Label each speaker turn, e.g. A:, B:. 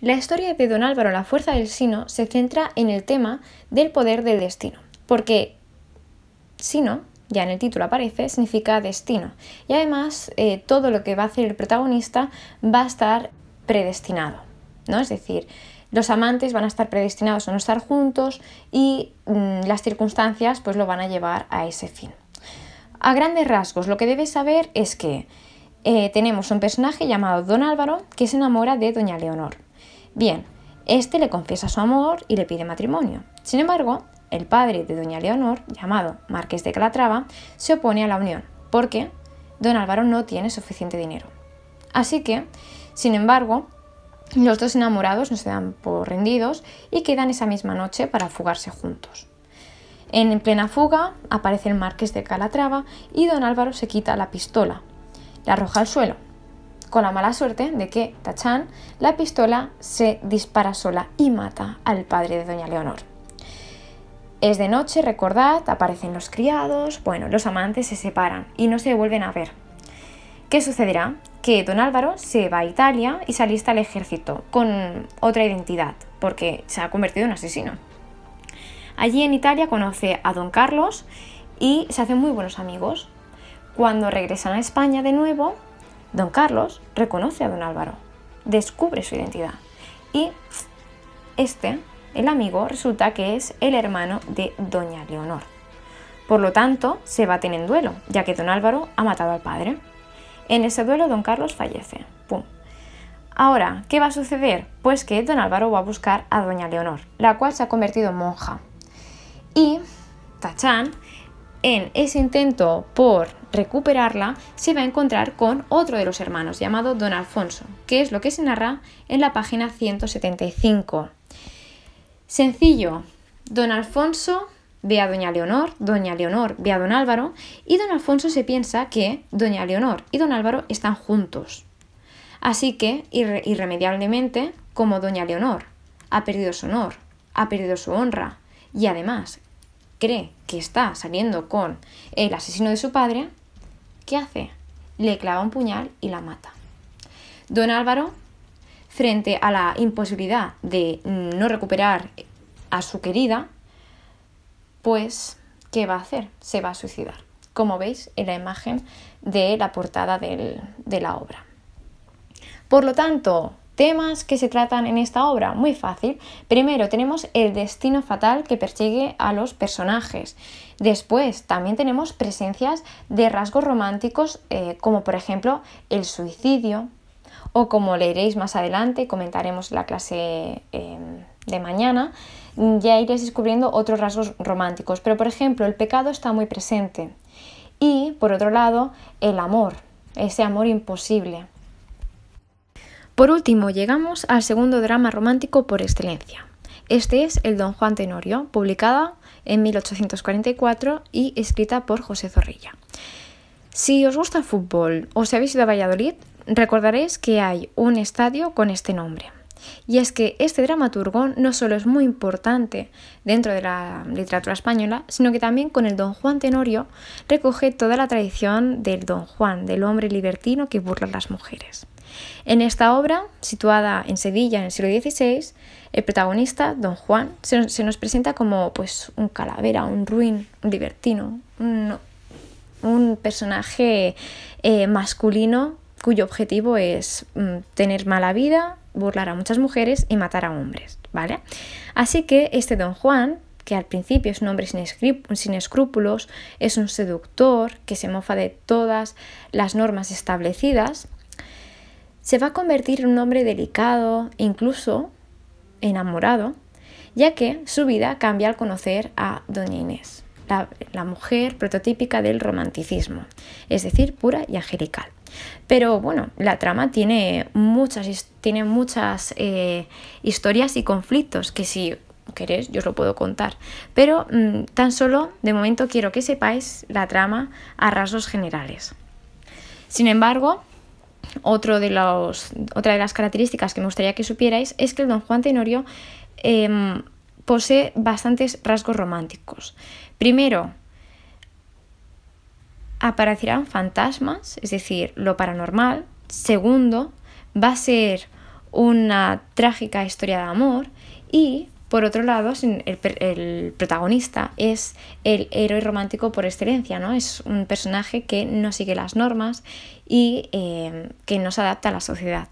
A: La historia de Don Álvaro la Fuerza del Sino se centra en el tema del poder del destino, porque Sino, ya en el título aparece, significa destino. Y además eh, todo lo que va a hacer el protagonista va a estar predestinado, ¿no? Es decir, los amantes van a estar predestinados a no estar juntos y mm, las circunstancias pues lo van a llevar a ese fin. A grandes rasgos, lo que debes saber es que eh, tenemos un personaje llamado Don Álvaro que se enamora de Doña Leonor. Bien, este le confiesa su amor y le pide matrimonio. Sin embargo, el padre de doña Leonor, llamado Marqués de Calatrava, se opone a la unión, porque don Álvaro no tiene suficiente dinero. Así que, sin embargo, los dos enamorados no se dan por rendidos y quedan esa misma noche para fugarse juntos. En plena fuga aparece el marqués de Calatrava y don Álvaro se quita la pistola, la arroja al suelo con la mala suerte de que tachán, la pistola se dispara sola y mata al padre de Doña Leonor. Es de noche, recordad, aparecen los criados, bueno, los amantes se separan y no se vuelven a ver. ¿Qué sucederá? Que don Álvaro se va a Italia y se alista al ejército con otra identidad, porque se ha convertido en asesino. Allí en Italia conoce a don Carlos y se hacen muy buenos amigos. Cuando regresan a España de nuevo, Don Carlos reconoce a don Álvaro, descubre su identidad y este, el amigo, resulta que es el hermano de doña Leonor. Por lo tanto, se baten en duelo, ya que don Álvaro ha matado al padre. En ese duelo don Carlos fallece. ¡Pum! Ahora, ¿qué va a suceder? Pues que don Álvaro va a buscar a doña Leonor, la cual se ha convertido en monja. Y Tachán, en ese intento por recuperarla, se va a encontrar con otro de los hermanos llamado Don Alfonso, que es lo que se narra en la página 175. Sencillo, Don Alfonso ve a Doña Leonor, Doña Leonor ve a Don Álvaro y Don Alfonso se piensa que Doña Leonor y Don Álvaro están juntos. Así que, irremediablemente, como Doña Leonor ha perdido su honor, ha perdido su honra y además cree que está saliendo con el asesino de su padre, ¿Qué hace? Le clava un puñal y la mata. Don Álvaro, frente a la imposibilidad de no recuperar a su querida, pues, ¿qué va a hacer? Se va a suicidar, como veis en la imagen de la portada de la obra. Por lo tanto, Temas que se tratan en esta obra, muy fácil. Primero tenemos el destino fatal que persigue a los personajes. Después también tenemos presencias de rasgos románticos eh, como por ejemplo el suicidio o como leeréis más adelante, comentaremos la clase em, de mañana, ya iréis descubriendo otros rasgos románticos. Pero por ejemplo el pecado está muy presente y por otro lado el amor, ese amor imposible. Por último, llegamos al segundo drama romántico por excelencia. Este es el Don Juan Tenorio, publicada en 1844 y escrita por José Zorrilla. Si os gusta el fútbol o si habéis ido a Valladolid, recordaréis que hay un estadio con este nombre. Y es que este dramaturgo no solo es muy importante dentro de la literatura española, sino que también con el Don Juan Tenorio recoge toda la tradición del Don Juan, del hombre libertino que burla a las mujeres. En esta obra, situada en Sevilla en el siglo XVI, el protagonista, don Juan, se, nos presenta como pues, un calavera, un ruin, un libertino, un, personaje eh, masculino cuyo objetivo es mm, tener mala vida, burlar a muchas mujeres y matar a hombres, ¿vale? Así que este don Juan que al principio es un hombre sin, escrúpulos, es un seductor que se mofa de todas las normas establecidas se va a convertir en un hombre delicado, incluso enamorado, ya que su vida cambia al conocer a Doña Inés, la, mujer prototípica del romanticismo, es decir, pura y angelical. Pero bueno, la trama tiene muchas, tiene muchas eh, historias y conflictos que si queréis yo os lo puedo contar. Pero mm, tan solo de momento quiero que sepáis la trama a rasgos generales. Sin embargo, otro de otra de las características que me gustaría que supierais es que el don Juan Tenorio em, posee bastantes rasgos románticos. Primero, aparecerán fantasmas, es decir, lo paranormal. Segundo, va a ser una trágica historia de amor. Y por otro lado, el, protagonista es el héroe romántico por excelencia, ¿no? Es un personaje que no sigue las normas y eh, que no se adapta a la sociedad.